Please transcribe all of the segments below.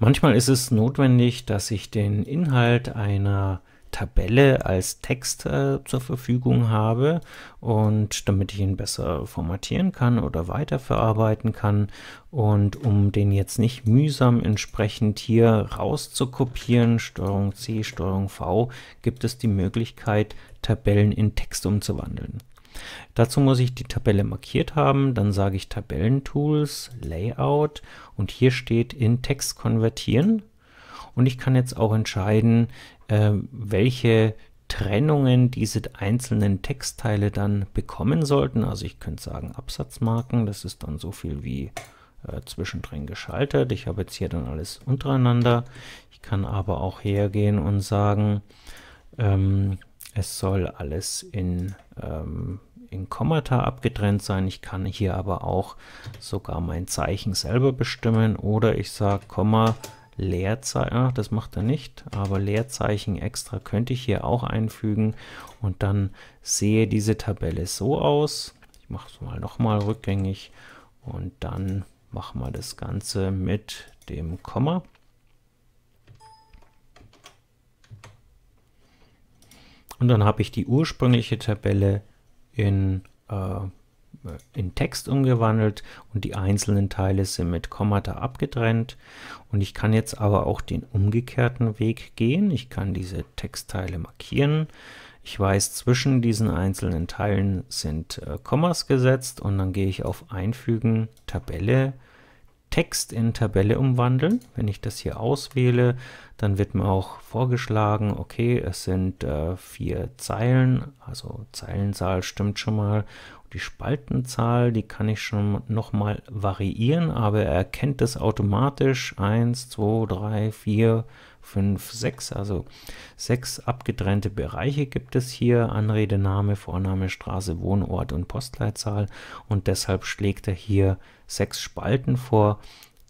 Manchmal ist es notwendig, dass ich den Inhalt einer Tabelle als Text äh, zur Verfügung habe und damit ich ihn besser formatieren kann oder weiterverarbeiten kann und um den jetzt nicht mühsam entsprechend hier rauszukopieren, Steuerung C, Steuerung V, gibt es die Möglichkeit, Tabellen in Text umzuwandeln. Dazu muss ich die Tabelle markiert haben, dann sage ich Tabellentools, Layout und hier steht in Text konvertieren und ich kann jetzt auch entscheiden, äh, welche Trennungen diese einzelnen Textteile dann bekommen sollten. Also ich könnte sagen Absatzmarken, das ist dann so viel wie äh, zwischendrin geschaltet. Ich habe jetzt hier dann alles untereinander. Ich kann aber auch hergehen und sagen, ähm, es soll alles in, ähm, in Kommata abgetrennt sein. Ich kann hier aber auch sogar mein Zeichen selber bestimmen oder ich sage Komma Leerzeichen, ach, das macht er nicht, aber Leerzeichen extra könnte ich hier auch einfügen und dann sehe diese Tabelle so aus. Ich mache es mal nochmal rückgängig und dann machen wir das Ganze mit dem Komma. Und dann habe ich die ursprüngliche Tabelle in, äh, in Text umgewandelt und die einzelnen Teile sind mit Kommata abgetrennt. Und ich kann jetzt aber auch den umgekehrten Weg gehen. Ich kann diese Textteile markieren. Ich weiß, zwischen diesen einzelnen Teilen sind äh, Kommas gesetzt und dann gehe ich auf Einfügen, Tabelle, Text in Tabelle umwandeln. Wenn ich das hier auswähle, dann wird mir auch vorgeschlagen, okay, es sind äh, vier Zeilen, also Zeilenzahl stimmt schon mal. Die Spaltenzahl, die kann ich schon nochmal variieren, aber er erkennt das automatisch. 1, 2, 3, 4, 5, 6, also sechs abgetrennte Bereiche gibt es hier. Anrede, Name, Vorname, Straße, Wohnort und Postleitzahl. Und deshalb schlägt er hier sechs Spalten vor.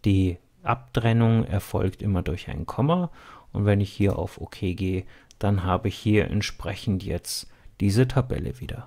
Die Abtrennung erfolgt immer durch ein Komma. Und wenn ich hier auf OK gehe, dann habe ich hier entsprechend jetzt diese Tabelle wieder.